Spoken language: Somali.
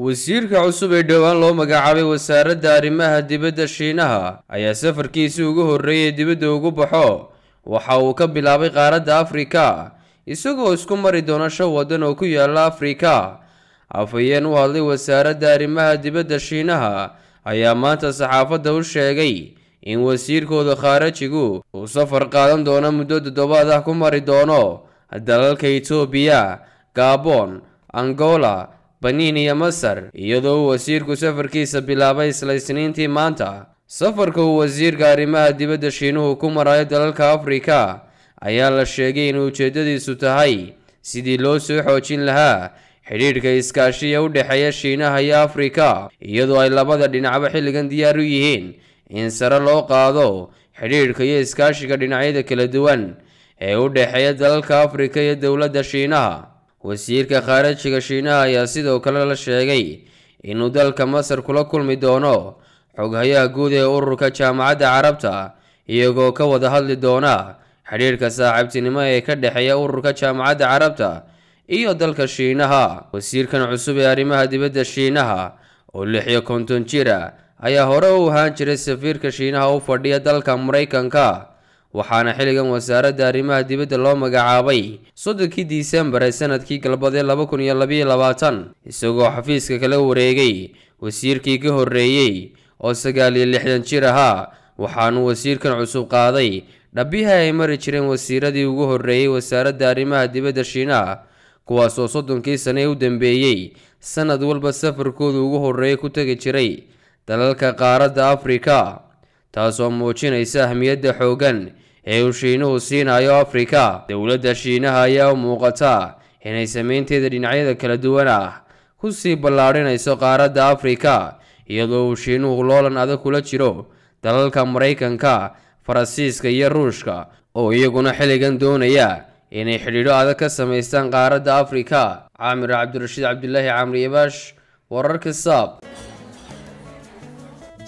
wasiirka cusub ee dhowaan loo magacaabay wasaaradda arrimaha dibadda shiinaha ayaa safarkiisi ugu horreeyay dibadda ugu baxo waxa uu ka bilaabay qaaradda afrika isagoo isku mari doona shan waddan oo ku yaalla afrika afhayeen u hadlay wasaaradda arrimaha dibadda shiinaha ayaa maanta saxaafadda u sheegay in wasiirkooda khaarajigu uu safar qaadan doono muddo toddobaad ah ku mari doono dalalka etoobiya gaabon angola baniin iyo masar iyadoo uu wasiirku safarkiisa bilaabay isla isniintii maanta safarka uu wasiirka arrimaha dibadda shiinuhu ku marayo dalalka afrika ayaa la sheegay in ujeeddadiisu tahay sidii loo soo xoojin lahaa xidhiidhka iskaashiya u dhexeeya shiinaha iyo afrika iyadoo ay labada dhinacba xilligan diyaar u yihiin in sare loo qaado xidhiidhka iyo iskaashiga dhinacyada kala duwan ee u dhexeeya dalalka afrika iyo dowladda shiinaha wasiirka khaarijiga shiinaha ayaa sidoo kale la sheegay inuu dalka masar kula kulmi doono xoghayaha guud ee ururka jaamacadda carabta iyagoo ka wada hadli doona xidhiirhka saaxiibtinimo ee ka dhexeeya ururka jaamacadda carabta iyo dalka shiinaha wasiirkan cusub ee arrimaha dibadda shiinaha oo lixiyo konton jira ayaa hore u ahaan jiray safiirka shiinaha u fadhiya dalka maraykanka waxaana xilligan wasaaradda arrimaha dibadda loo magacaabay soddonkii diseembar ee sanadkii galbadee laba kun iyo labaiyo labaatan isagoo xafiiska kala wareegay wasiirkii ka horreeyey oo sagaal iyo lixdan jir ahaa waxaanu wasiirkan cusub qaaday dhabbihii ay mari jireen wasiiradii ugu horreeyey wasaaradda arrimaha dibadda shiinaha kuwaasoo soddonkii sane u dambeeyey sanad walba safarkoodu ugu horreeye ku tegi jiray dalalka qaaradda afrika taasoo muujinaysa ahmiyadda xooggan ee uu shiinuhu siinayo afrika dowladda shiinaha ayaa u muuqata inay samaynteeda dhinacyada kala duwan ah ku sii ballaadhinayso qaaradda afrika iyadoo uu shiinuhu loolan adag kula jiro dalalka maraykanka faransiiska iyo ruushka oo iyaguna xilligan doonaya inay xidhiidho adag ka samaystaan qaaradda afrika caamir cabdirashiid cabdilaahi camri ibaash wararka saab